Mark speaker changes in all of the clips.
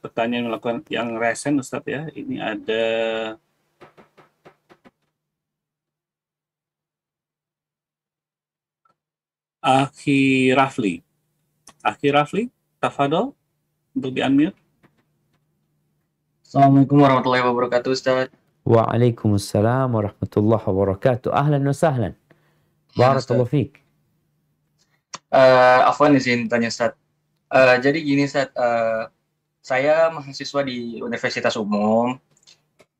Speaker 1: pertanyaan yang melakukan yang resen Ustaz ya. Ini ada Akhi Rafli. Akhi Rafli, tafadol untuk di unmute.
Speaker 2: Assalamualaikum warahmatullahi
Speaker 1: wabarakatuh Ustaz.
Speaker 2: Waalaikumsalam warahmatullahi wabarakatuh. Ahlan wa sahlan. Barakallahu fiik.
Speaker 1: Uh, eh, afwan izin tanya Ustaz. Uh, jadi gini Ustaz, uh, saya mahasiswa di Universitas Umum.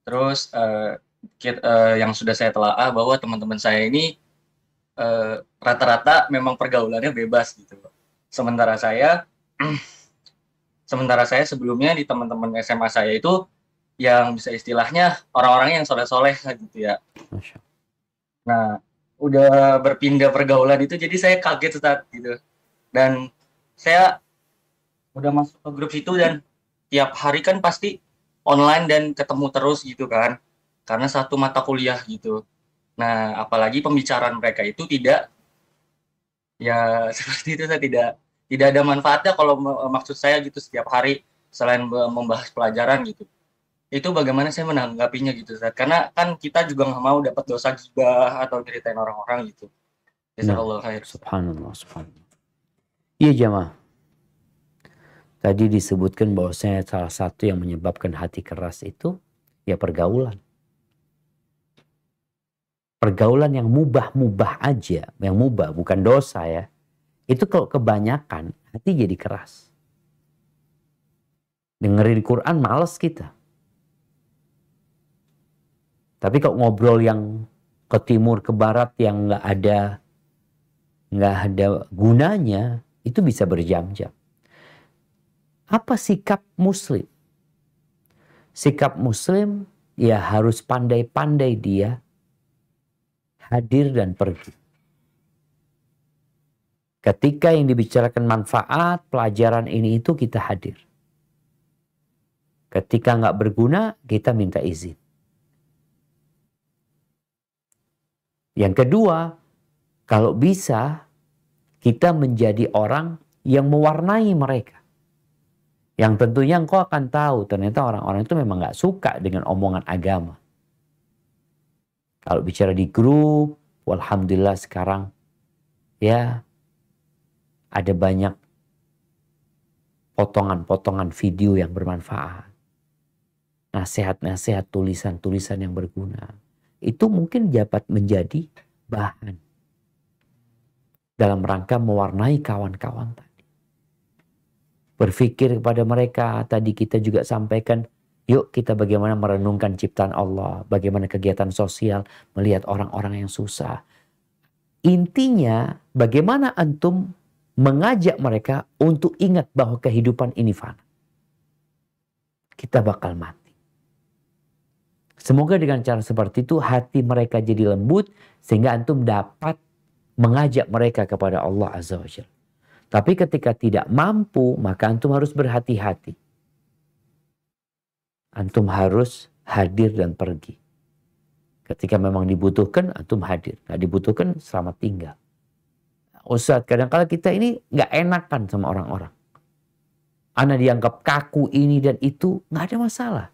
Speaker 1: Terus uh, uh, yang sudah saya telaah bahwa teman-teman saya ini eh, rata-rata uh, memang pergaulannya bebas gitu. Sementara saya sementara saya sebelumnya di teman-teman SMA saya itu yang bisa istilahnya orang-orang yang soleh-soleh gitu ya. Nah, udah berpindah pergaulan itu jadi saya kaget saat gitu. Dan saya udah masuk ke grup itu dan tiap hari kan pasti online dan ketemu terus gitu kan karena satu mata kuliah gitu nah apalagi pembicaraan mereka itu tidak ya seperti itu saya tidak tidak ada manfaatnya kalau maksud saya gitu setiap hari selain membahas pelajaran gitu itu bagaimana saya menanggapinya gitu Zat. karena kan kita juga nggak mau dapat dosa juga atau ceritain orang-orang gitu ya nah, khair
Speaker 2: subhanallah subhanallah iya jamaah Tadi disebutkan bahwasanya salah satu yang menyebabkan hati keras itu ya pergaulan. Pergaulan yang mubah-mubah aja, yang mubah bukan dosa ya. Itu kalau kebanyakan hati jadi keras. Dengerin Quran males kita. Tapi kalau ngobrol yang ke timur ke barat yang nggak ada nggak ada gunanya itu bisa berjam-jam. Apa sikap muslim? Sikap muslim ya harus pandai-pandai dia hadir dan pergi. Ketika yang dibicarakan manfaat, pelajaran ini itu kita hadir. Ketika nggak berguna, kita minta izin. Yang kedua, kalau bisa kita menjadi orang yang mewarnai mereka. Yang tentunya engkau akan tahu ternyata orang-orang itu memang nggak suka dengan omongan agama. Kalau bicara di grup, alhamdulillah sekarang ya ada banyak potongan-potongan video yang bermanfaat. Nasihat-nasihat, tulisan-tulisan yang berguna. Itu mungkin dapat menjadi bahan dalam rangka mewarnai kawan-kawan tadi berpikir kepada mereka. Tadi kita juga sampaikan, yuk kita bagaimana merenungkan ciptaan Allah, bagaimana kegiatan sosial, melihat orang-orang yang susah. Intinya, bagaimana antum mengajak mereka untuk ingat bahwa kehidupan ini fana. Kita bakal mati. Semoga dengan cara seperti itu hati mereka jadi lembut sehingga antum dapat mengajak mereka kepada Allah Azza wa Jalla. Tapi ketika tidak mampu, maka antum harus berhati-hati. Antum harus hadir dan pergi. Ketika memang dibutuhkan, antum hadir. Nggak dibutuhkan, selamat tinggal. Ustaz, kadang kadang kita ini nggak enakan sama orang-orang. Anda dianggap kaku ini dan itu, nggak ada masalah.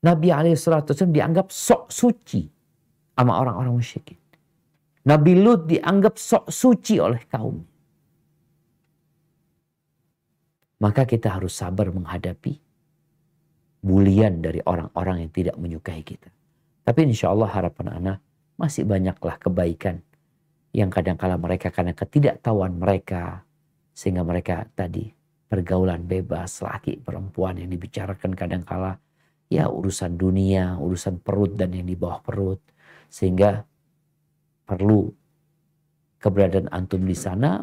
Speaker 2: Nabi alaihissalam dianggap sok suci sama orang-orang musyrik. Nabi Lut dianggap sok suci oleh kaum. Maka kita harus sabar menghadapi bulian dari orang-orang yang tidak menyukai kita. Tapi insya Allah harapan anak masih banyaklah kebaikan yang kadangkala mereka karena ketidaktahuan mereka sehingga mereka tadi pergaulan bebas laki perempuan yang dibicarakan kadangkala ya urusan dunia, urusan perut dan yang di bawah perut sehingga perlu keberadaan antum di sana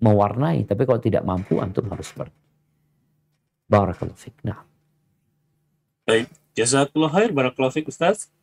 Speaker 2: mewarnai. Tapi kalau tidak mampu, antum harus pergi. Barakallahu fiqh. Nah.
Speaker 1: Baik. Jazakallah khair. Barakallahu fiqh Ustaz.